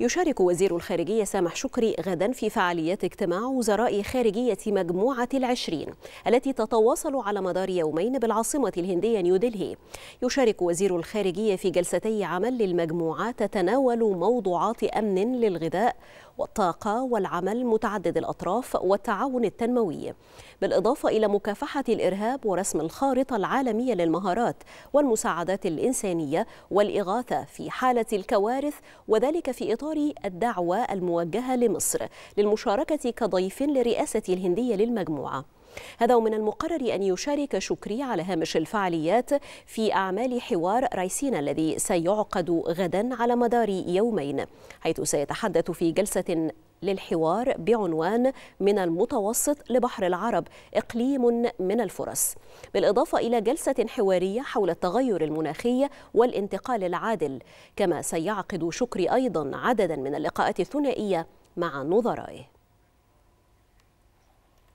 يشارك وزير الخارجية سامح شكري غدا في فعاليات اجتماع وزراء خارجية مجموعة العشرين التي تتواصل على مدار يومين بالعاصمة الهندية نيودلهي يشارك وزير الخارجية في جلستي عمل للمجموعة تتناول موضوعات أمن للغذاء والطاقة والعمل متعدد الأطراف والتعاون التنموي بالإضافة إلى مكافحة الإرهاب ورسم الخارطة العالمية للمهارات والمساعدات الإنسانية والإغاثة في حالة الكوارث وذلك في إطار الدعوة الموجهة لمصر للمشاركة كضيف لرئاسة الهندية للمجموعة هذا ومن المقرر أن يشارك شكري على هامش الفعاليات في أعمال حوار رايسينا الذي سيعقد غدا على مدار يومين حيث سيتحدث في جلسة للحوار بعنوان من المتوسط لبحر العرب إقليم من الفرص بالإضافة إلى جلسة حوارية حول التغير المناخي والانتقال العادل كما سيعقد شكري أيضا عددا من اللقاءات الثنائية مع نظرائه